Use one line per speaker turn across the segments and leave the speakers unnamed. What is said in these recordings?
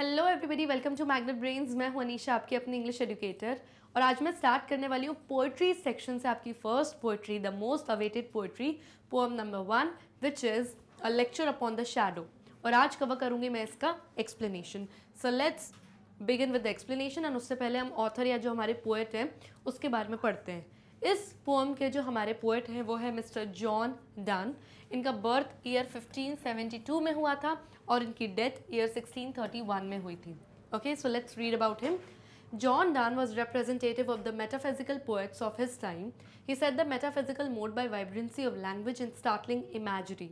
Hello everybody welcome to magnet brains मैं हूं अनीशा आपकी अपनी इंग्लिश एजुकेटर और आज मैं स्टार्ट करने वाली हूँ पोएट्री सेक्शन से आपकी first poetry the most awaited poetry poem number one which is a lecture upon the shadow और आज कवर करूँगी मैं इसका explanation so let's begin with the explanation and उससे पहले हम ऑथर या जो हमारे पोएट हैं उसके बारे में पढ़ते हैं इस पोम के जो हमारे पोएट हैं वो है मिस्टर जॉन डन इनका बर्थ ईयर 1572 में हुआ था और इनकी डेथ ईयर 1631 में हुई थी okay so let's read about him John Donne was representative of the metaphysical poets of his time he set the metaphysical mode by vibrancy of language in startling imagery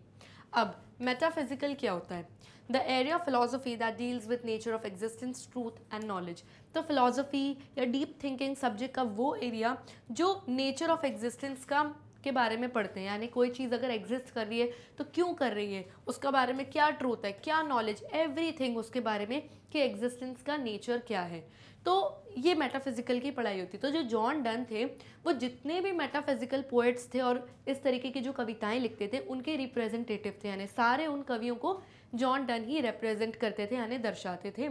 अब metaphysical क्या होता है the area of philosophy that deals with nature of existence truth and knowledge तो philosophy या deep thinking subject का वो area जो nature of existence का उसके बारे में पढ़ते हैं यानी कोई चीज़ अगर एग्जिस्ट कर रही है तो क्यों कर रही है उसका बारे में क्या ट्रूथ है क्या नॉलेज एवरी उसके बारे में कि एग्जिस्टेंस का नेचर क्या है तो ये मेटाफिजिकल की पढ़ाई होती तो जो जॉन डन थे वो जितने भी मेटाफिजिकल पोएट्स थे और इस तरीके की जो कविताएं लिखते थे उनके रिप्रेजेंटेटिव थे यानी सारे उन कवियों को जॉन डन ही रिप्रेजेंट करते थे यानी दर्शाते थे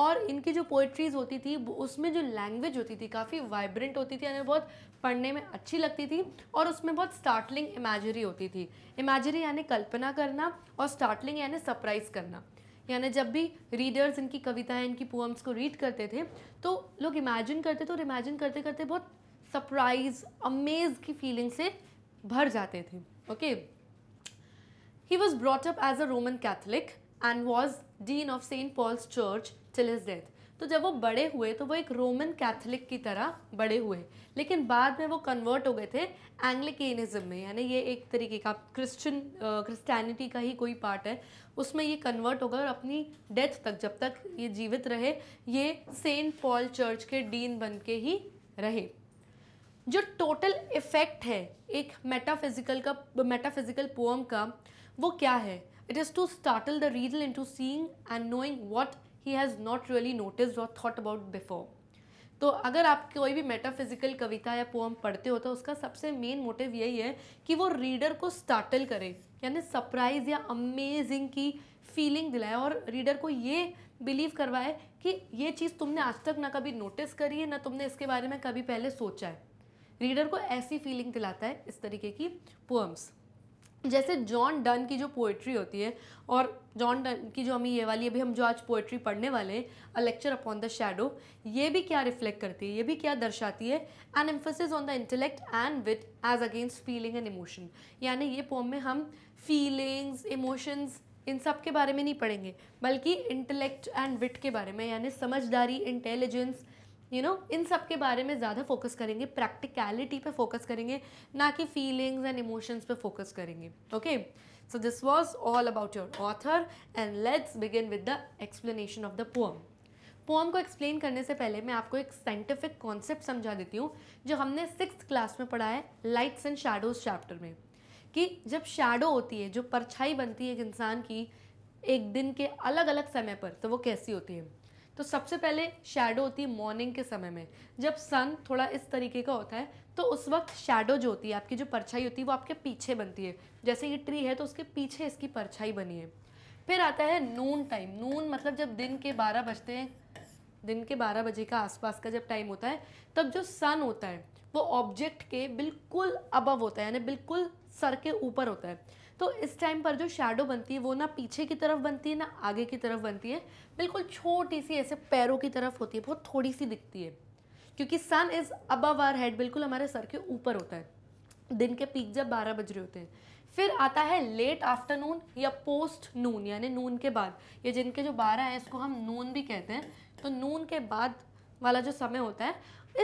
और इनकी जो पोइट्रीज़ होती थी उसमें जो लैंग्वेज होती थी काफ़ी वाइब्रेंट होती थी यानी बहुत पढ़ने में अच्छी लगती थी और उसमें बहुत स्टार्टलिंग इमेजरी होती थी इमेजरी यानी कल्पना करना और स्टार्टलिंग यानी सरप्राइज़ करना यानी जब भी रीडर्स इनकी कविताएं इनकी पोएम्स को रीड करते थे तो लोग इमेजिन करते थे और इमेजिन करते करते बहुत सरप्राइज अमेज की फीलिंग से भर जाते थे okay he was brought up as a Roman Catholic and was dean of saint Paul's church till his death तो जब वो बड़े हुए तो वो एक रोमन कैथलिक की तरह बड़े हुए लेकिन बाद में वो कन्वर्ट हो गए थे एंग्लिकेनिज्म में यानी ये एक तरीके का क्रिश्चियन क्रिस्टानिटी का ही कोई पार्ट है उसमें ये कन्वर्ट हो गए और अपनी डेथ तक जब तक ये जीवित रहे ये सेंट पॉल चर्च के डीन बन के ही रहे जो टोटल इफेक्ट है एक मेटाफिजिकल का मेटाफिजिकल पोम का वो क्या है it is to startle the reason into seeing and knowing what he has not really noticed और थॉट अबाउट बिफोर तो अगर आप कोई भी मेटाफिजिकल कविता या पोम पढ़ते हो तो उसका सबसे मेन मोटिव यही है कि वो रीडर को स्टार्टल करे यानी सरप्राइज या अमेजिंग की फीलिंग दिलाए और रीडर को ये बिलीव करवाए कि ये चीज़ तुमने आज तक ना कभी नोटिस करी है ना तुमने इसके बारे में कभी पहले सोचा है रीडर को ऐसी फीलिंग दिलाता है इस तरीके की पोएम्स जैसे जॉन डन की जो पोएट्री होती है और जॉन डन की जो हमें ये वाली अभी हम जो आज पोएट्री पढ़ने वाले हैं a lecture upon the shadow ये भी क्या रिफ्लेक्ट करती है ये भी क्या दर्शाती है an emphasis on the intellect and wit as against feeling and emotion यानी ये पोम में हम फीलिंग्स इमोशंस इन सब के बारे में नहीं पढ़ेंगे बल्कि इंटेलेक्ट एंड विट के बारे में यानी समझदारी इंटेलिजेंस यू नो इन सब के बारे में ज़्यादा फोकस करेंगे प्रैक्टिकलिटी पे फोकस करेंगे ना कि फीलिंग्स एंड इमोशंस पे फोकस करेंगे okay so this was all about your author and let's begin with the explanation of the poem poem को एक्सप्लेन करने से पहले मैं आपको एक साइंटिफिक कॉन्सेप्ट समझा देती हूँ जो हमने सिक्स क्लास में पढ़ा है लाइट्स एंड शेडोज चैप्टर में कि जब शेडो होती है जो परछाई बनती है एक इंसान की एक दिन के अलग अलग समय पर तो वो कैसी होती है तो सबसे पहले शेडो होती है मॉर्निंग के समय में जब सन थोड़ा इस तरीके का होता है तो उस वक्त शेडो जो होती है आपकी जो परछाई होती है वो आपके पीछे बनती है जैसे ये ट्री है तो उसके पीछे इसकी परछाई बनी है फिर आता है नून टाइम नून मतलब जब दिन के बारह बजते हैं दिन के बारह बजे का आसपास का जब टाइम होता है तब जो सन होता है वो ऑब्जेक्ट के बिल्कुल अबव होता है यानी बिल्कुल सर के ऊपर होता है तो इस टाइम पर जो शेडो बनती है वो ना पीछे की तरफ बनती है ना आगे की तरफ बनती है बिल्कुल छोटी सी ऐसे पैरों की तरफ होती है बहुत थोड़ी सी दिखती है क्योंकि sun is above our head बिल्कुल हमारे सर के ऊपर होता है दिन के पीक जब बारह बज रहे होते हैं फिर आता है लेट आफ्टरनून या पोस्ट नून यानी नून के बाद या जिनके जो बारह हैं इसको हम नून भी कहते हैं तो नून के बाद वाला जो समय होता है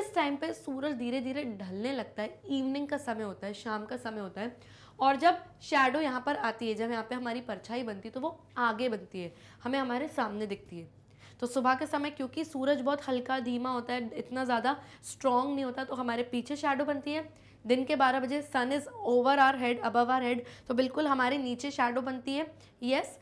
इस टाइम पे सूरज धीरे धीरे ढलने लगता है इवनिंग का समय होता है शाम का समय होता है और जब शेडो यहाँ पर आती है जब यहाँ पे हमारी परछाई बनती है तो वो आगे बनती है हमें हमारे सामने दिखती है तो सुबह के समय क्योंकि सूरज बहुत हल्का धीमा होता है इतना ज़्यादा स्ट्रॉन्ग नहीं होता तो हमारे पीछे शेडो बनती है दिन के 12 बजे sun is over our head above our head तो बिल्कुल हमारे नीचे शेडो बनती है यस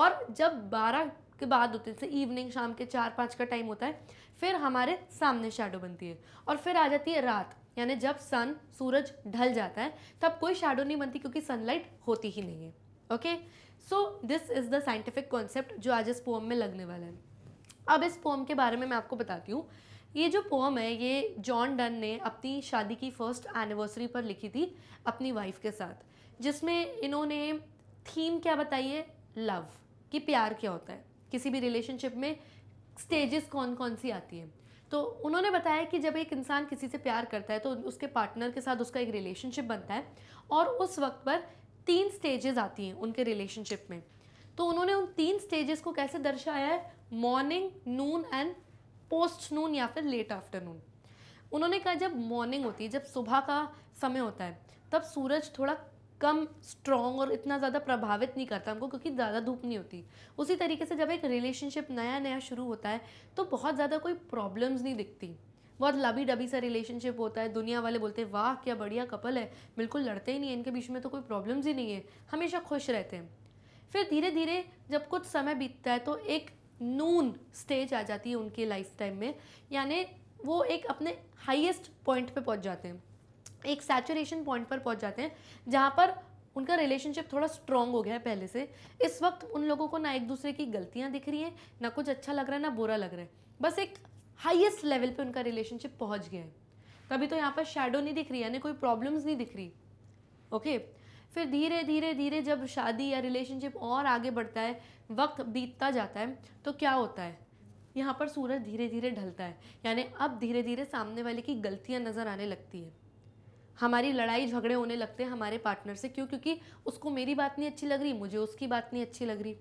और जब 12 के बाद होते हैं जैसे इवनिंग शाम के चार पाँच का टाइम होता है फिर हमारे सामने शेडो बनती है और फिर आ जाती है रात यानी जब सन सूरज ढल जाता है तब कोई शेडो नहीं बनती क्योंकि सनलाइट होती ही नहीं है okay so this is the scientific concept जो आज इस पोम में लगने वाला है अब इस पोम के बारे में मैं आपको बताती हूँ ये जो पोम है ये जॉन डन ने अपनी शादी की फर्स्ट एनिवर्सरी पर लिखी थी अपनी वाइफ के साथ जिसमें इन्होंने थीम क्या बताई है लव कि प्यार क्या होता है किसी भी रिलेशनशिप में स्टेजेस कौन कौन सी आती है तो उन्होंने बताया कि जब एक इंसान किसी से प्यार करता है तो उसके पार्टनर के साथ उसका एक रिलेशनशिप बनता है और उस वक्त पर तीन स्टेजेस आती हैं उनके रिलेशनशिप में तो उन्होंने उन तीन स्टेजेस को कैसे दर्शाया है morning noon and post noon या फिर लेट आफ्टरनून उन्होंने कहा जब मॉर्निंग होती है जब सुबह का समय होता है तब सूरज थोड़ा कम स्ट्रॉन्ग और इतना ज़्यादा प्रभावित नहीं करता हमको क्योंकि ज़्यादा धूप नहीं होती उसी तरीके से जब एक रिलेशनशिप नया नया शुरू होता है तो बहुत ज़्यादा कोई प्रॉब्लम्स नहीं दिखती बहुत लबी डबी सा रिलेशनशिप होता है दुनिया वाले बोलते हैं वाह क्या बढ़िया कपल है बिल्कुल लड़ते ही नहीं है इनके बीच में तो कोई प्रॉब्लम्स ही नहीं है हमेशा खुश रहते हैं फिर धीरे धीरे जब कुछ समय बीतता है तो एक नून स्टेज आ जाती है उनके लाइफ टाइम में यानी वो एक अपने हाईएस्ट पॉइंट पे पहुंच जाते हैं एक सैचुरेशन पॉइंट पर पहुंच जाते हैं जहाँ पर उनका रिलेशनशिप थोड़ा स्ट्रॉन्ग हो गया है पहले से इस वक्त उन लोगों को ना एक दूसरे की गलतियाँ दिख रही हैं ना कुछ अच्छा लग रहा है ना बुरा लग रहा है बस एक हाईएस्ट लेवल पे उनका रिलेशनशिप पहुंच गया है तभी तो यहाँ पर शेडो नहीं दिख रही यानी कोई प्रॉब्लम्स नहीं दिख रही ओके फिर धीरे धीरे धीरे जब शादी या रिलेशनशिप और आगे बढ़ता है वक्त बीतता जाता है तो क्या होता है यहाँ पर सूरज धीरे धीरे ढलता है यानी अब धीरे धीरे सामने वाले की गलतियाँ नज़र आने लगती है हमारी लड़ाई झगड़े होने लगते हैं हमारे पार्टनर से क्यों क्योंकि उसको मेरी बात नहीं अच्छी लग रही मुझे उसकी बात नहीं अच्छी लग रही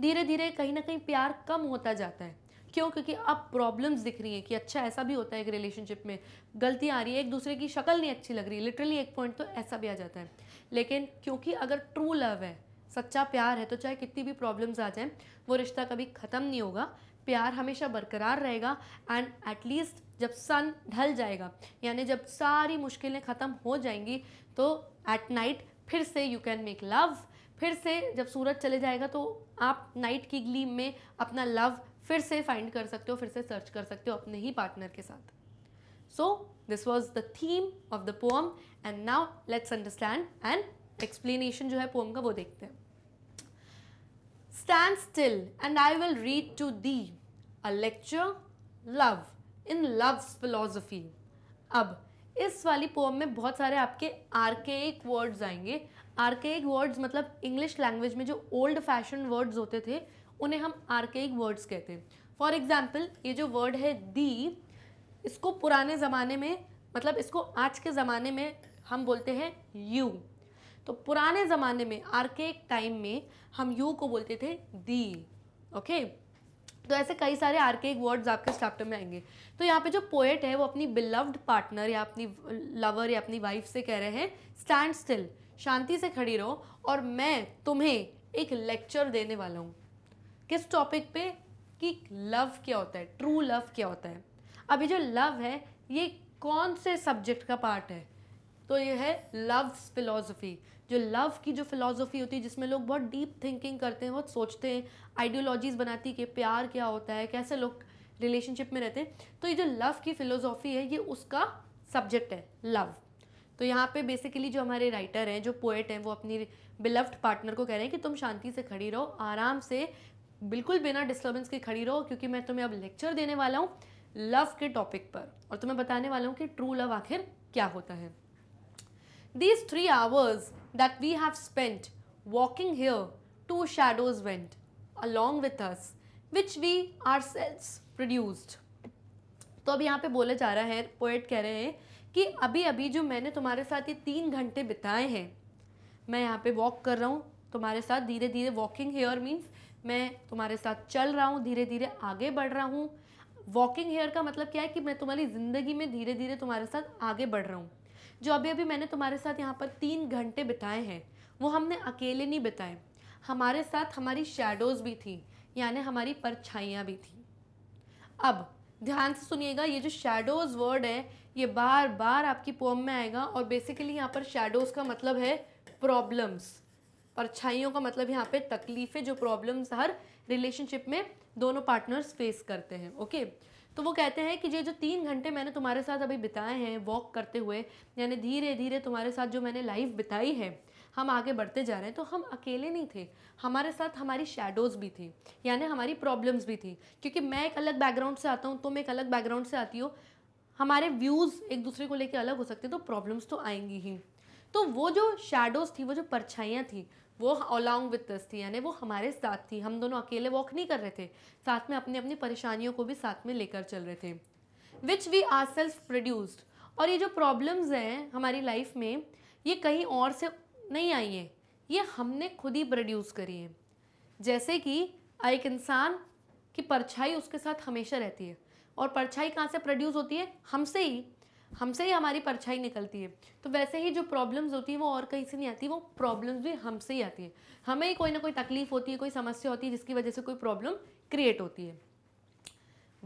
धीरे धीरे कहीं ना कहीं प्यार कम होता जाता है क्यों क्योंकि अब प्रॉब्लम्स दिख रही हैं कि अच्छा ऐसा भी होता है एक रिलेशनशिप में गलतियाँ आ रही है एक दूसरे की शक्ल नहीं अच्छी लग रही लिटरली एक पॉइंट तो ऐसा भी आ जाता है लेकिन क्योंकि अगर ट्रू लव है सच्चा प्यार है तो चाहे कितनी भी प्रॉब्लम्स आ जाएं वो रिश्ता कभी ख़त्म नहीं होगा प्यार हमेशा बरकरार रहेगा एंड एटलीस्ट जब सन ढल जाएगा यानी जब सारी मुश्किलें ख़त्म हो जाएंगी तो एट नाइट फिर से यू कैन मेक लव फिर से जब सूरज चले जाएगा तो आप नाइट की ग्लीम में अपना लव फिर से फाइंड कर सकते हो फिर से सर्च कर सकते हो अपने ही पार्टनर के साथ so this was the theme of the poem and now let's understand and explanation जो है पोम का वो देखते हैं Stand still and I will read to thee a lecture love in love's philosophy. अब इस वाली पोम में बहुत सारे आपके आर्केक वर्ड्स आएंगे आर्केक वर्ड्स मतलब इंग्लिश लैंग्वेज में जो ओल्ड फैशन वर्ड्स होते थे उन्हें हम आर्केक वर्ड्स कहते हैं फॉर एग्जाम्पल ये जो वर्ड है दी इसको पुराने ज़माने में मतलब इसको आज के ज़माने में हम बोलते हैं यू तो पुराने ज़माने में आर्केक टाइम में हम यू को बोलते थे दी ओके तो ऐसे कई सारे आर्केक वर्ड्स आपके चैप्टर में आएंगे तो यहाँ पे जो पोएट है वो अपनी बिलव्ड पार्टनर या अपनी लवर या अपनी वाइफ से कह रहे हैं स्टैंड स्टिल शांति से खड़ी रहो और मैं तुम्हें एक लेक्चर देने वाला हूँ किस टॉपिक पे कि लव क्या होता है ट्रू लव क्या होता है अभी जो लव है ये कौन से सब्जेक्ट का पार्ट है तो ये है लव्स फिलोसफी जो लव की जो फिलोसफी होती है जिसमें लोग बहुत डीप थिंकिंग करते हैं बहुत सोचते हैं आइडियोलॉजीज़ बनाती कि प्यार क्या होता है कैसे लोग रिलेशनशिप में रहते हैं तो ये जो लव की फिलोसॉफी है ये उसका सब्जेक्ट है लव तो यहाँ पे बेसिकली जो हमारे राइटर हैं जो पोएट हैं वो अपनी बिलव्ड पार्टनर को कह रहे हैं कि तुम शांति से खड़ी रहो आराम से बिल्कुल बिना डिस्टर्बेंस के खड़ी रहो क्योंकि मैं तुम्हें अब लेक्चर देने वाला हूँ लव के टॉपिक पर और तुम्हें बताने वाला हूँ कि ट्रू लव आखिर क्या होता है These three hours that we have spent walking here, two shadows went along with us, which we ourselves produced. तो अब यहाँ पे बोला जा रहा है पोएट कह रहे हैं कि अभी अभी जो मैंने तुम्हारे साथ ये तीन घंटे बिताए हैं मैं यहाँ पे वॉक कर रहा हूँ तुम्हारे साथ धीरे धीरे वॉकिंग हेयर मीन्स मैं तुम्हारे साथ चल रहा हूँ धीरे धीरे आगे बढ़ रहा हूँ वॉकिंग हेयर का मतलब क्या है कि मैं तुम्हारी ज़िंदगी में धीरे धीरे तुम्हारे साथ आगे बढ़ रहा हूँ जो अभी अभी मैंने तुम्हारे साथ यहाँ पर तीन घंटे बिताए हैं वो हमने अकेले नहीं बिताए हमारे साथ हमारी शेडोज़ भी थी यानी हमारी परछाइयाँ भी थी अब ध्यान से सुनिएगा ये जो शेडोज़ वर्ड है ये बार बार आपकी पोम में आएगा और बेसिकली यहाँ पर शेडोज़ का मतलब है प्रॉब्लम्स परछाइयों का मतलब यहाँ पे तकलीफ़ें जो प्रॉब्लम्स हर रिलेशनशिप में दोनों पार्टनर्स फेस करते हैं ओके okay? तो वो कहते हैं कि ये जो तीन घंटे मैंने तुम्हारे साथ अभी बिताए हैं वॉक करते हुए यानी धीरे धीरे तुम्हारे साथ जो मैंने लाइफ बिताई है हम आगे बढ़ते जा रहे हैं तो हम अकेले नहीं थे हमारे साथ हमारी शेडोज़ भी थी यानी हमारी प्रॉब्लम्स भी थी क्योंकि मैं एक अलग बैकग्राउंड से आता हूँ तुम एक अलग बैकग्राउंड से आती हो हमारे व्यूज़ एक दूसरे को लेकर अलग हो सकते तो प्रॉब्लम्स तो आएंगी ही तो वो जो शेडोज़ थी वो जो परछाइयाँ थी वो अलॉन्ग विथ दस थी यानी वो हमारे साथ थी हम दोनों अकेले वॉक नहीं कर रहे थे साथ में अपनी अपनी परेशानियों को भी साथ में लेकर चल रहे थे which we are self produced और ये जो प्रॉब्लम्स हैं हमारी लाइफ में ये कहीं और से नहीं आई है ये हमने खुद ही प्रोड्यूस करी है जैसे कि एक इंसान की परछाई उसके साथ हमेशा रहती है और परछाई कहाँ से प्रोड्यूस होती है हमसे ही हमसे ही हमारी परछाई निकलती है तो वैसे ही जो प्रॉब्लम्स होती है वो और कहीं से नहीं आती वो प्रॉब्लम्स भी हमसे ही आती है हमें ही कोई ना कोई तकलीफ होती है कोई समस्या होती है जिसकी वजह से कोई प्रॉब्लम क्रिएट होती है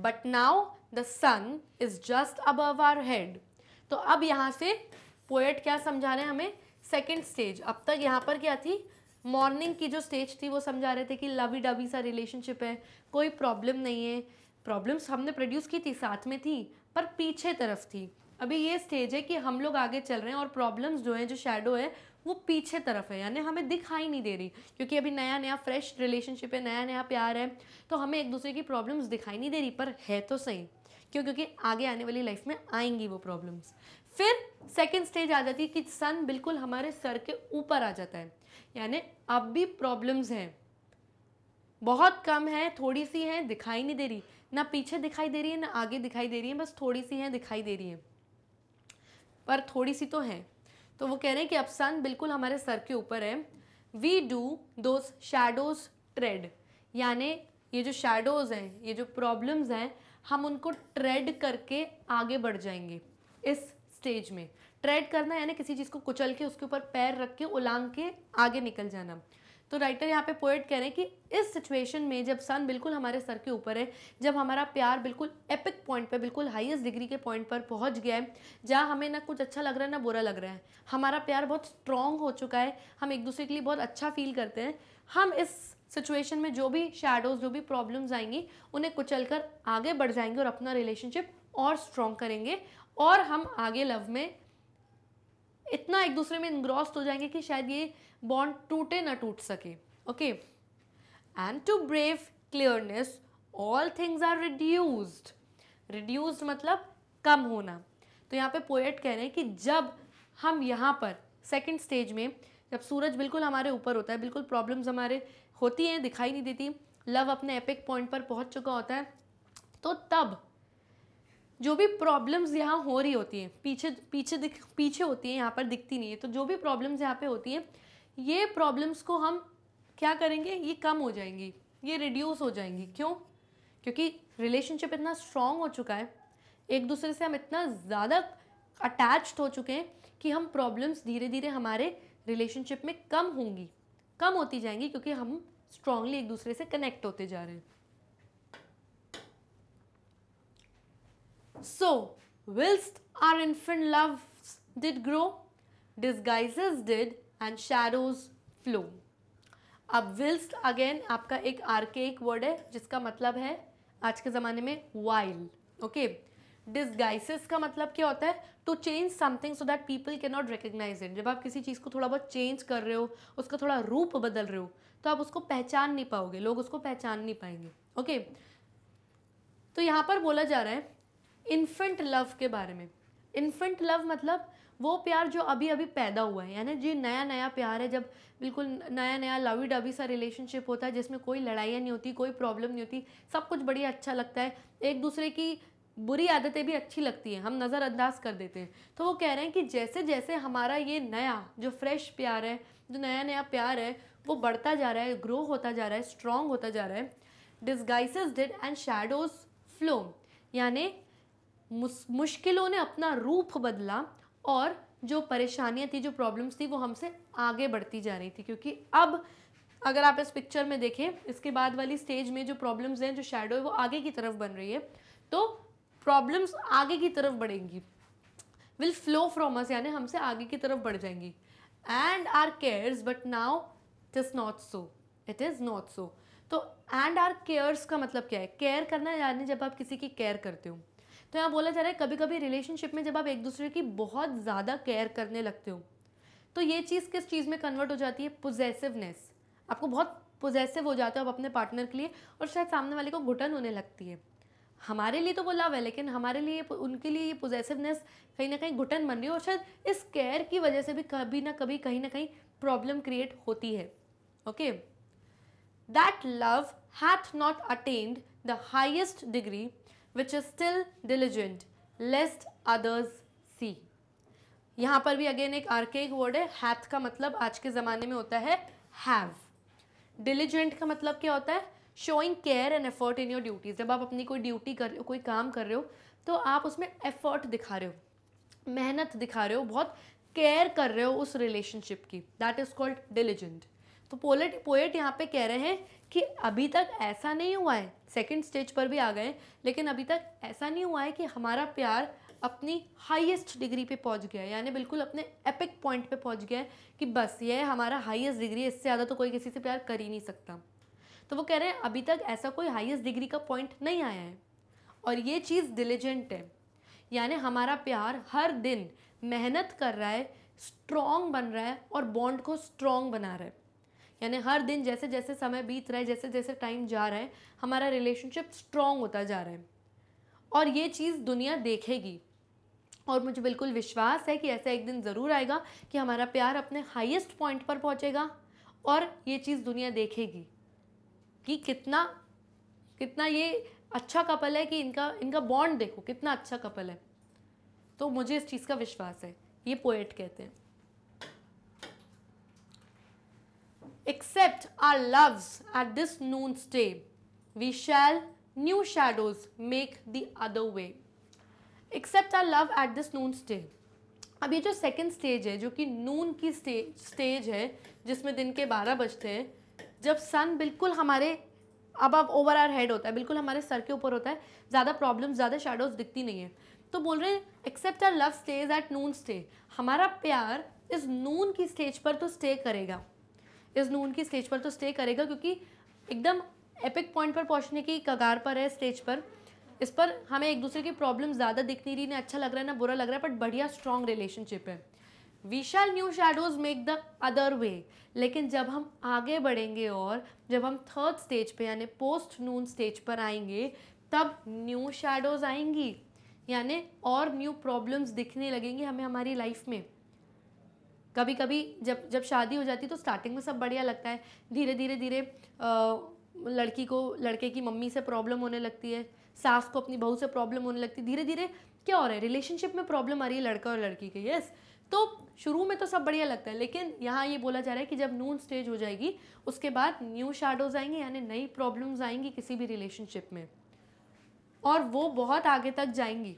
but now the sun is just above our head तो अब यहाँ से पोएट क्या समझा रहे हैं हमें सेकेंड स्टेज अब तक यहाँ पर क्या थी मॉर्निंग की जो स्टेज थी वो समझा रहे थे कि लवी डबी सा रिलेशनशिप है कोई प्रॉब्लम नहीं है प्रॉब्लम्स हमने प्रोड्यूस की थी साथ में थी पर पीछे तरफ थी अभी ये स्टेज है कि हम लोग आगे चल रहे हैं और प्रॉब्लम्स जो हैं जो शेडो है वो पीछे तरफ है यानी हमें दिखाई नहीं दे रही क्योंकि अभी नया नया फ्रेश रिलेशनशिप है नया नया प्यार है तो हमें एक दूसरे की प्रॉब्लम्स दिखाई नहीं दे रही पर है तो सही क्यों क्योंकि आगे आने वाली लाइफ में आएंगी वो प्रॉब्लम्स फिर सेकेंड स्टेज आ जाती है कि सन बिल्कुल हमारे सर के ऊपर आ जाता है यानी अब भी प्रॉब्लम्स हैं बहुत कम है थोड़ी सी हैं दिखाई नहीं दे रही ना पीछे दिखाई दे रही है ना आगे दिखाई दे रही है बस थोड़ी सी हैं दिखाई दे रही है पर थोड़ी सी तो है तो वो कह रहे हैं कि सन बिल्कुल हमारे सर के ऊपर है we do those shadows tread यानि ये जो शेडोज़ हैं ये जो प्रॉब्लम्स हैं हम उनको ट्रेड करके आगे बढ़ जाएंगे इस स्टेज में ट्रेड करना यानी किसी चीज़ को कुचल के उसके ऊपर पैर रख के उलांग के आगे निकल जाना तो राइटर यहाँ पे पोएट कह रहे हैं कि इस सिचुएशन में जब सन बिल्कुल हमारे सर के ऊपर है जब हमारा प्यार बिल्कुल एपिक पॉइंट पर बिल्कुल हाईएस्ट डिग्री के पॉइंट पर पहुँच गया है जहाँ हमें ना कुछ अच्छा लग रहा है ना बुरा लग रहा है हमारा प्यार बहुत स्ट्रांग हो चुका है हम एक दूसरे के लिए बहुत अच्छा फील करते हैं हम इस सिचुएशन में जो भी शेडोज जो भी प्रॉब्लम्स आएंगी उन्हें कुचल कर आगे बढ़ जाएंगे और अपना रिलेशनशिप और स्ट्रॉन्ग करेंगे और हम आगे लव में इतना एक दूसरे में इंग्रॉस्ट हो जाएंगे कि शायद ये बॉन्ड टूटे ना टूट सके okay and to brave clearness all things are reduced reduced मतलब कम होना तो यहाँ पे पोएट कह रहे हैं कि जब हम यहाँ पर सेकंड स्टेज में जब सूरज बिल्कुल हमारे ऊपर होता है बिल्कुल प्रॉब्लम्स हमारे होती हैं दिखाई नहीं देती लव अपने एपिक पॉइंट पर पहुँच चुका होता है तो तब जो भी प्रॉब्लम्स यहाँ हो रही होती हैं पीछे पीछे दिख पीछे होती हैं यहाँ पर दिखती नहीं है तो जो भी प्रॉब्लम्स यहाँ पे होती हैं ये प्रॉब्लम्स को हम क्या करेंगे ये कम हो जाएंगी ये रिड्यूस हो जाएंगी क्यों क्योंकि रिलेशनशिप इतना स्ट्रांग हो चुका है एक दूसरे से हम इतना ज़्यादा अटैच्ड हो चुके हैं कि हम प्रॉब्लम्स धीरे धीरे हमारे रिलेशनशिप में कम होंगी कम होती जाएंगी क्योंकि हम स्ट्रांगली एक दूसरे से कनेक्ट होते जा रहे हैं So, whilst our infant loves did grow, disguises did and shadows flow. अब विल्स्ट अगेन आपका एक archaic वर्ड है जिसका मतलब है आज के ज़माने में while. ओके डिस्गाइसिस का मतलब क्या होता है to change something so that people can not recognize it जब आप किसी चीज़ को थोड़ा बहुत चेंज कर रहे हो उसका थोड़ा रूप बदल रहे हो तो आप उसको पहचान नहीं पाओगे लोग उसको पहचान नहीं पाएंगे ओके okay? तो यहाँ पर बोला जा रहा है इन्फेंट लव के बारे में इन्फेंट लव मतलब वो प्यार जो अभी अभी पैदा हुआ है यानी जी नया नया प्यार है जब बिल्कुल नया नया लवी डवी सा रिलेशनशिप होता है जिसमें कोई लड़ाइयाँ नहीं होती कोई प्रॉब्लम नहीं होती सब कुछ बढ़िया अच्छा लगता है एक दूसरे की बुरी आदतें भी अच्छी लगती हैं हम नज़रअंदाज कर देते हैं तो वो कह रहे हैं कि जैसे जैसे हमारा ये नया जो फ्रेश प्यार है जो नया नया प्यार है वो बढ़ता जा रहा है ग्रो होता जा रहा है स्ट्रॉन्ग होता जा रहा है disguises did and shadows flow यानी मुश्किलों ने अपना रूप बदला और जो परेशानियाँ थी जो प्रॉब्लम्स थी वो हमसे आगे बढ़ती जा रही थी क्योंकि अब अगर आप इस पिक्चर में देखें इसके बाद वाली स्टेज में जो प्रॉब्लम्स हैं जो शेडो है वो आगे की तरफ बन रही है तो प्रॉब्लम्स आगे की तरफ बढ़ेंगी विल फ्लो फ्रॉम अस यानी हमसे आगे की तरफ बढ़ जाएंगी and our cares but now it is not so it is not so तो एंड आर केयर्स का मतलब क्या है केयर करना यानी जब आप किसी की केयर करते हो तो यहाँ बोला जा रहा है कभी कभी रिलेशनशिप में जब आप एक दूसरे की बहुत ज़्यादा केयर करने लगते हो तो ये चीज़ किस चीज़ में कन्वर्ट हो जाती है पोजेसिवनेस आपको बहुत पोजेसिव हो जाते हो आप अपने पार्टनर के लिए और शायद सामने वाले को घुटन होने लगती है हमारे लिए तो वो लव है लेकिन हमारे लिए उनके लिए ये पोजेसिवनेस कहीं ना कहीं घुटन बन रही है और शायद इस केयर की वजह से भी कभी ना कभी कहीं ना कहीं प्रॉब्लम क्रिएट होती है okay that love hath not attained the highest degree which is still diligent lest others see यहाँ पर भी अगेन एक आर्केक वर्ड है हैथ का मतलब आज के ज़माने में होता है हैव डिलीजेंट का मतलब क्या होता है showing care and effort in your duty जब आप अपनी कोई ड्यूटी कर रहे हो कोई काम कर रहे हो तो आप उसमें एफर्ट दिखा रहे हो मेहनत दिखा रहे हो बहुत केयर कर रहे हो उस रिलेशनशिप की दैट इज़ कॉल्ड डिलीजेंट तो पोलेट पोएट यहाँ पे कह रहे हैं कि अभी तक ऐसा नहीं हुआ है सेकंड स्टेज पर भी आ गए लेकिन अभी तक ऐसा नहीं हुआ है कि हमारा प्यार अपनी हाईएस्ट डिग्री पे पहुंच गया है यानी बिल्कुल अपने एपिक पॉइंट पे पहुंच गया है कि बस ये हमारा हाईएस्ट डिग्री है इससे ज़्यादा तो कोई किसी से प्यार कर ही नहीं सकता तो वो कह रहे हैं अभी तक ऐसा कोई हाइस्ट डिग्री का पॉइंट नहीं आया है और ये चीज़ डिलीजेंट है यानी हमारा प्यार हर दिन मेहनत कर रहा है स्ट्रॉन्ग बन रहा है और बॉन्ड को स्ट्रॉन्ग बना रहा है यानी हर दिन जैसे जैसे समय बीत रहा है जैसे जैसे टाइम जा रहा है हमारा रिलेशनशिप स्ट्रॉन्ग होता जा रहा है और ये चीज़ दुनिया देखेगी और मुझे बिल्कुल विश्वास है कि ऐसा एक दिन ज़रूर आएगा कि हमारा प्यार अपने हाईएस्ट पॉइंट पर पहुँचेगा और ये चीज़ दुनिया देखेगी कि कितना कितना ये अच्छा कपल है कि इनका इनका बॉन्ड देखो कितना अच्छा कपल है तो मुझे इस चीज़ का विश्वास है ये पोएट कहते हैं Except our loves at this noon stay, we shall new shadows make the other way. Except our love at this noon stay. अब ये जो सेकेंड स्टेज है जो कि नून की स्टेज स्टेज है जिसमें दिन के बारह बजते हैं जब सन बिल्कुल हमारे अब अब ओवर आर हेड होता है बिल्कुल हमारे सर के ऊपर होता है ज़्यादा प्रॉब्लम ज़्यादा शेडोज दिखती नहीं है तो बोल रहे हैं except our love stage at noon stay हमारा प्यार इस नून की स्टेज पर तो स्टे करेगा इस नून की स्टेज पर तो स्टे करेगा क्योंकि एकदम एपिक पॉइंट पर पहुंचने की कगार पर है स्टेज पर इस पर हमें एक दूसरे की प्रॉब्लम ज़्यादा दिख नहीं रही ना अच्छा लग रहा है ना बुरा लग रहा है बट बढ़िया स्ट्रॉन्ग रिलेशनशिप है we shall new shadows make the other way लेकिन जब हम आगे बढ़ेंगे और जब हम थर्ड स्टेज पे यानी पोस्ट नून स्टेज पर आएंगे तब न्यू शेडोज आएंगी यानी और न्यू प्रॉब्लम्स दिखने लगेंगी हमें हमारी लाइफ में कभी कभी जब जब शादी हो जाती तो स्टार्टिंग में सब बढ़िया लगता है धीरे धीरे धीरे लड़की को लड़के की मम्मी से प्रॉब्लम होने लगती है सास को अपनी बहू से प्रॉब्लम होने लगती है धीरे धीरे क्या हो रहा है रिलेशनशिप में प्रॉब्लम आ रही है लड़का और लड़की की यस तो शुरू में तो सब बढ़िया लगता है लेकिन यहाँ ये बोला जा रहा है कि जब नून स्टेज हो जाएगी उसके बाद न्यू शाडोज आएंगे यानी नई प्रॉब्लम्स आएंगी किसी भी रिलेशनशिप में और वो बहुत आगे तक जाएंगी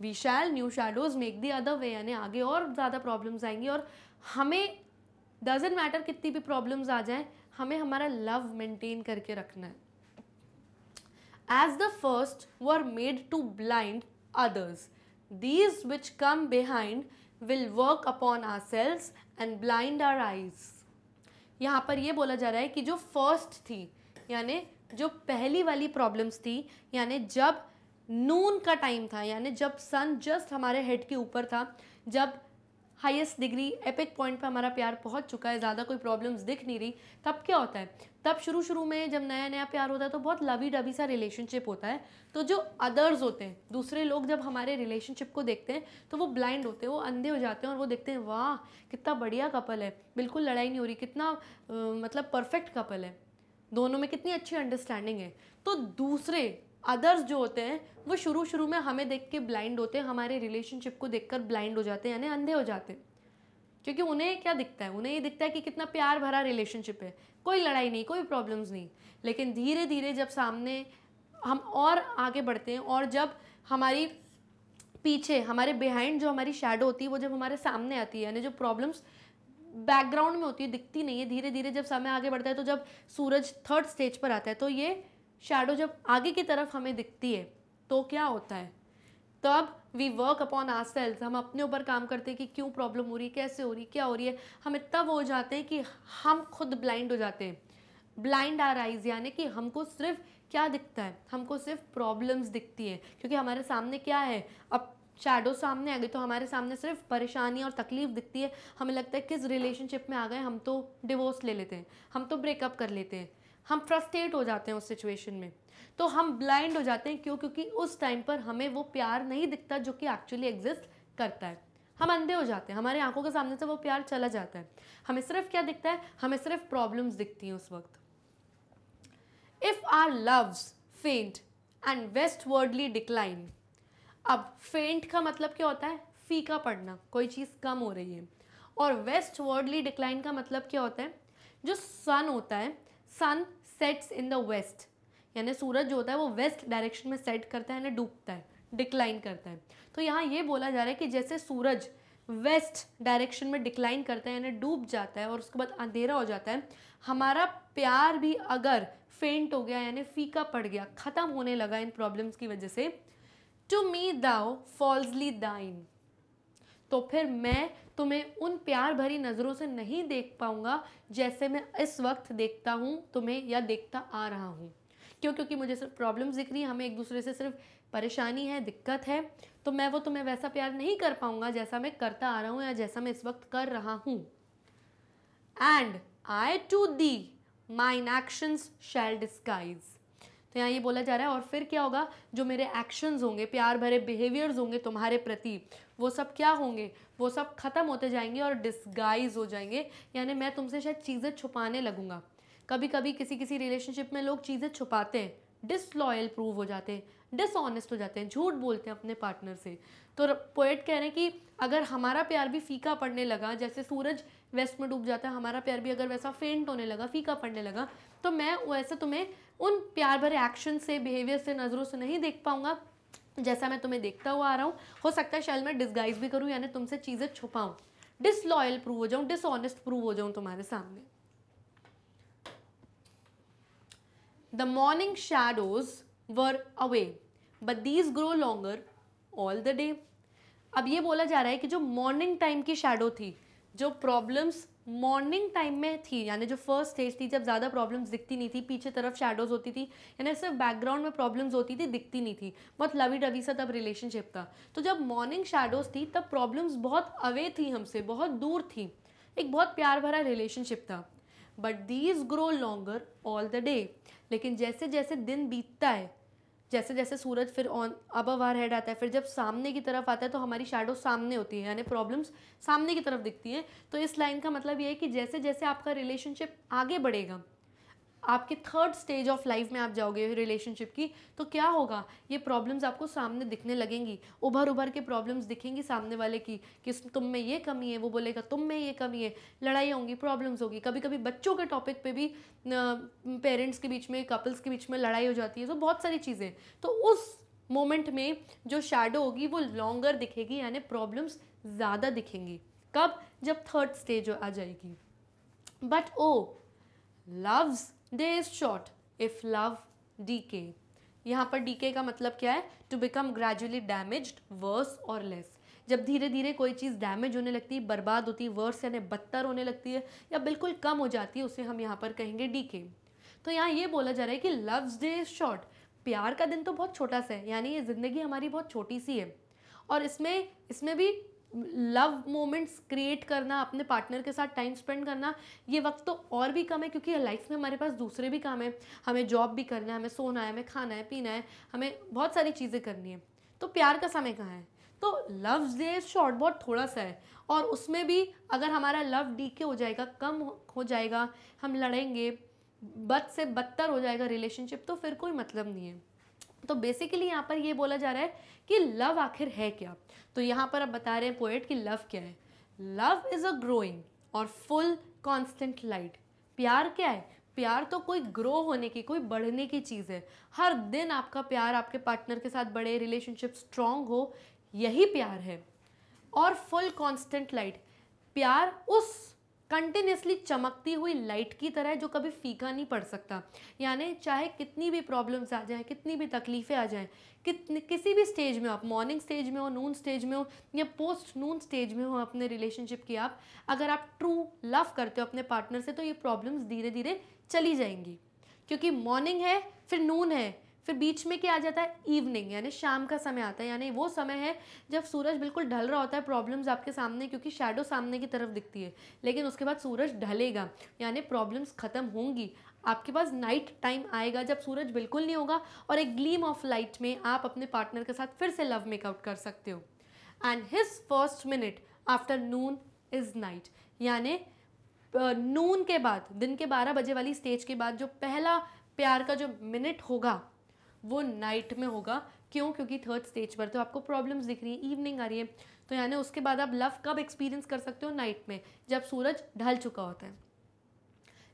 we shall new shadows make the other way यानी आगे और ज़्यादा प्रॉब्लम्स आएंगी और हमें डजेंट मैटर कितनी भी प्रॉब्लम्स आ जाएं हमें हमारा लव मेंटेन करके रखना है as the first were made to blind others these which come behind will work upon our selves and blind our eyes यहाँ पर यह बोला जा रहा है कि जो फर्स्ट थी यानी जो पहली वाली प्रॉब्लम्स थी यानी जब नून का टाइम था यानी जब सन जस्ट हमारे हेड के ऊपर था जब हाईएस्ट डिग्री एपिक पॉइंट पे हमारा प्यार पहुंच चुका है ज़्यादा कोई प्रॉब्लम्स दिख नहीं रही तब क्या होता है तब शुरू शुरू में जब नया नया प्यार होता है तो बहुत लवी डबी सा रिलेशनशिप होता है तो जो अदर्स होते हैं दूसरे लोग जब हमारे रिलेशनशिप को देखते हैं तो वो ब्लाइंड होते हैं वो अंधे हो जाते हैं और वो देखते हैं वाह कितना बढ़िया कपल है बिल्कुल लड़ाई नहीं हो रही कितना मतलब परफेक्ट कपल है दोनों में कितनी अच्छी अंडरस्टैंडिंग है तो दूसरे अदर्स जो होते हैं वो शुरू शुरू में हमें देख के ब्लाइंड होते हैं हमारे रिलेशनशिप को कर ब्लाइंड हो जाते हैं यानी अंधे हो जाते हैं क्योंकि उन्हें क्या दिखता है उन्हें ये दिखता है कि कितना प्यार भरा रिलेशनशिप है कोई लड़ाई नहीं कोई प्रॉब्लम्स नहीं लेकिन धीरे धीरे जब सामने हम और आगे बढ़ते हैं और जब हमारी पीछे हमारे बिहाइंड जो हमारी शेडो होती है वो जब हमारे सामने आती है यानी जो प्रॉब्लम्स बैकग्राउंड में होती है दिखती नहीं है धीरे धीरे जब समय आगे बढ़ता है तो जब सूरज थर्ड स्टेज पर आता है तो ये शेडो जब आगे की तरफ हमें दिखती है तो क्या होता है तब we work upon our selves हम अपने ऊपर काम करते हैं कि क्यों प्रॉब्लम हो रही है कैसे हो रही है क्या हो रही है हमें तब हो जाते हैं कि हम खुद ब्लाइंड हो जाते हैं ब्लाइंड आर आइज यानी कि हमको सिर्फ क्या दिखता है हमको सिर्फ प्रॉब्लम्स दिखती है क्योंकि हमारे सामने क्या है अब शेडो सामने आ गए तो हमारे सामने सिर्फ परेशानी और तकलीफ दिखती है हमें लगता है किस रिलेशनशिप में आ गए हम तो डिवोर्स ले लेते हैं हम तो ब्रेकअप कर लेते हैं हम फ्रस्ट्रेट हो जाते हैं उस सिचुएशन में तो हम ब्लाइंड हो जाते हैं क्यों क्योंकि उस टाइम पर हमें वो प्यार नहीं दिखता जो कि एक्चुअली एग्जिस्ट करता है हम अंधे हो जाते हैं हमारे आंखों के सामने से वो प्यार चला जाता है हमें सिर्फ क्या दिखता है हमें सिर्फ प्रॉब्लम्स दिखती हैं उस वक्त if our loves faint and westwardly decline अब फेंट का मतलब क्या होता है फीका पड़ना कोई चीज़ कम हो रही है और वेस्ट वर्डली डिक्लाइन का मतलब क्या होता है जो सन होता है sun sets in the west यानी सूरज जो होता है वो वेस्ट डायरेक्शन में सेट करता है यानी डूबता है डिक्लाइन करता है तो यहाँ ये बोला जा रहा है कि जैसे सूरज वेस्ट डायरेक्शन में डिक्लाइन करता है यानी डूब जाता है और उसके बाद अंधेरा हो जाता है हमारा प्यार भी अगर फेंट हो गया यानी फीका पड़ गया ख़त्म होने लगा इन प्रॉब्लम्स की वजह से टू मी दाओ फॉल्सली दाइन तो फिर मैं तुम्हें उन प्यार भरी नज़रों से नहीं देख पाऊँगा जैसे मैं इस वक्त देखता हूँ तुम्हें या देखता आ रहा हूँ क्यों क्योंकि मुझे सिर्फ प्रॉब्लम्स दिख रही हैं हमें एक दूसरे से सिर्फ परेशानी है दिक्कत है तो मैं वो तुम्हें वैसा प्यार नहीं कर पाऊँगा जैसा मैं करता आ रहा हूँ या जैसा मैं इस वक्त कर रहा हूँ and I to thee mine actions shall disguise तो यहाँ ये बोला जा रहा है और फिर क्या होगा जो मेरे एक्शंस होंगे प्यार भरे बिहेवियर्स होंगे तुम्हारे प्रति वो सब क्या होंगे वो सब ख़त्म होते जाएंगे और डिस्गाइज हो जाएंगे यानी मैं तुमसे शायद चीज़ें छुपाने लगूंगा कभी कभी किसी किसी रिलेशनशिप में लोग चीज़ें छुपाते हैं डिसलॉयल प्रूव हो जाते हैं डिसऑनेस्ट हो जाते हैं झूठ बोलते हैं अपने पार्टनर से तो पोएट कह रहे हैं कि अगर हमारा प्यार भी फीका पड़ने लगा जैसे सूरज वेस्ट में डूब जाता है हमारा प्यार भी अगर वैसा फेंट होने लगा फीका पड़ने लगा तो मैं वैसे तुम्हें उन प्यार भरे एक्शन से बिहेवियर से नज़रों से नहीं देख पाऊँगा जैसा मैं तुम्हें देखता हुआ आ रहा हूँ हो सकता है शायद मैं डिस्गाइज भी करूँ यानी तुमसे चीज़ें छुपाऊँ डिसलॉयल प्रूव हो जाऊँ डिसऑनेस्ट प्रूव हो जाऊँ तुम्हारे सामने the morning shadows wear away but these grow longer all the day अब ये बोला जा रहा है कि जो मॉर्निंग टाइम की शेडो थी जो प्रॉब्लम्स मॉर्निंग टाइम में थी यानी जो फर्स्ट स्टेज थी जब ज़्यादा प्रॉब्लम्स दिखती नहीं थी पीछे तरफ शेडोज होती थी यानी सिर्फ बैकग्राउंड में प्रॉब्लम्स होती थी दिखती नहीं थी बहुत लवी डवी सा तब रिलेशनशिप था तो जब मॉर्निंग शेडोज थी तब प्रॉब्लम्स बहुत अवे थी हमसे बहुत दूर थी एक बहुत प्यार भरा रिलेशनशिप था but these grow longer all the day लेकिन जैसे जैसे दिन बीतता है जैसे जैसे सूरज फिर ऑन अब आवर हेड आता है फिर जब सामने की तरफ आता है तो हमारी शेडो सामने होती है यानी प्रॉब्लम्स सामने की तरफ दिखती हैं तो इस लाइन का मतलब ये है कि जैसे जैसे आपका रिलेशनशिप आगे बढ़ेगा आपके थर्ड स्टेज ऑफ लाइफ में आप जाओगे रिलेशनशिप की तो क्या होगा ये प्रॉब्लम्स आपको सामने दिखने लगेंगी उभर उभर के प्रॉब्लम्स दिखेंगी सामने वाले की कि तुम में ये कमी है वो बोलेगा तुम में ये कमी है लड़ाई होंगी प्रॉब्लम्स होगी कभी कभी बच्चों के टॉपिक पे भी पेरेंट्स के बीच में कपल्स के बीच में लड़ाई हो जाती है तो बहुत सारी चीज़ें तो उस मोमेंट में जो शेडो होगी वो लॉन्गर दिखेगी यानी प्रॉब्लम्स ज़्यादा दिखेंगी कब जब थर्ड स्टेज आ जाएगी but oh love's day is short if love decay यहाँ पर डी के का मतलब क्या है to become gradually damage worse और लेस जब धीरे धीरे कोई चीज़ डैमेज होने लगती है बर्बाद होती है वर्स यानी बदतर होने लगती है या बिल्कुल कम हो जाती है उसे हम यहाँ पर कहेंगे डी के तो यहाँ ये बोला जा रहा है कि लव्स डे इज शॉर्ट प्यार का दिन तो बहुत छोटा सा है यानी ये ज़िंदगी हमारी बहुत छोटी सी है और इसमें इसमें भी लव मोमेंट्स क्रिएट करना अपने पार्टनर के साथ टाइम स्पेंड करना ये वक्त तो और भी कम है क्योंकि लाइफ में हमारे पास दूसरे भी काम है हमें जॉब भी करना है हमें सोना है हमें खाना है पीना है हमें बहुत सारी चीज़ें करनी है तो प्यार का समय कहाँ है तो लव डे शॉर्ट बहुत थोड़ा सा है और उसमें भी अगर हमारा लव डी के हो जाएगा कम हो जाएगा हम लड़ेंगे बद से बदतर हो जाएगा रिलेशनशिप तो फिर कोई मतलब नहीं है तो बेसिकली यहाँ पर ये बोला जा रहा है कि लव आखिर है क्या तो यहाँ पर आप बता रहे हैं पोएट कि लव क्या है लव इज़ अ ग्रोइंग और फुल कॉन्स्टेंट लाइट प्यार क्या है प्यार तो कोई ग्रो होने की कोई बढ़ने की चीज़ है हर दिन आपका प्यार आपके पार्टनर के साथ बढ़े रिलेशनशिप स्ट्रांग हो यही प्यार है और फुल कॉन्स्टेंट लाइट प्यार उस कंटिन्यूसली चमकती हुई लाइट की तरह जो कभी फीका नहीं पड़ सकता यानी चाहे कितनी भी प्रॉब्लम्स आ जाएं कितनी भी तकलीफ़ें आ जाएं कितने किसी भी स्टेज में आप मॉर्निंग स्टेज में हो नून स्टेज में हो या पोस्ट नून स्टेज में हो अपने रिलेशनशिप की आप अगर आप ट्रू लव करते हो अपने पार्टनर से तो ये प्रॉब्लम्स धीरे धीरे चली जाएंगी क्योंकि मॉर्निंग है फिर नून है फिर बीच में क्या आ जाता है इवनिंग यानी शाम का समय आता है यानी वो समय है जब सूरज बिल्कुल ढल रहा होता है प्रॉब्लम्स आपके सामने क्योंकि शेडो सामने की तरफ दिखती है लेकिन उसके बाद सूरज ढलेगा यानी प्रॉब्लम्स ख़त्म होंगी आपके पास नाइट टाइम आएगा जब सूरज बिल्कुल नहीं होगा और एक ग्लीम ऑफ लाइट में आप अपने पार्टनर के साथ फिर से लव मेकआउट कर सकते हो and his first minute after noon is night यानि नून के बाद दिन के 12 बजे वाली स्टेज के बाद जो पहला प्यार का जो मिनट होगा वो नाइट में होगा क्यों क्योंकि थर्ड स्टेज पर तो आपको प्रॉब्लम्स दिख रही है इवनिंग आ रही है तो यानी उसके बाद आप लव कब एक्सपीरियंस कर सकते हो नाइट में जब सूरज ढल चुका होता है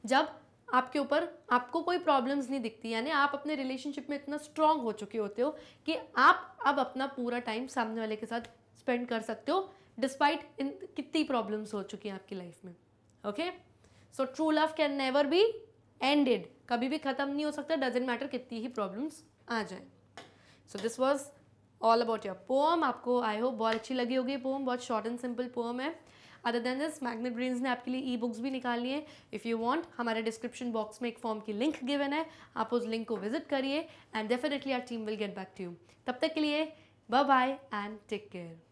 जब आपके ऊपर आपको कोई प्रॉब्लम्स नहीं दिखती यानी आप अपने रिलेशनशिप में इतना स्ट्रांग हो चुके होते हो कि आप अब अपना पूरा टाइम सामने वाले के साथ स्पेंड कर सकते हो डिस्पाइट इन कितनी प्रॉब्लम्स हो चुकी हैं आपकी लाइफ में okay so true love can never be ended कभी भी ख़त्म नहीं हो सकता डजेंट मैटर कितनी ही प्रॉब्लम्स आ जाए so this was all about your poem आपको आई होप बहुत अच्छी लगी होगी पोम बहुत शॉर्ट एंड सिंपल पोम है other than this magnet brains ने आपके लिए ई बुक्स भी निकाली है इफ़ यू वॉन्ट हमारे डिस्क्रिप्शन बॉक्स में एक फॉर्म की लिंक गिवन है आप उस लिंक को विजिट करिए and definitely our team will get back to you तब तक के लिए bye bye and take care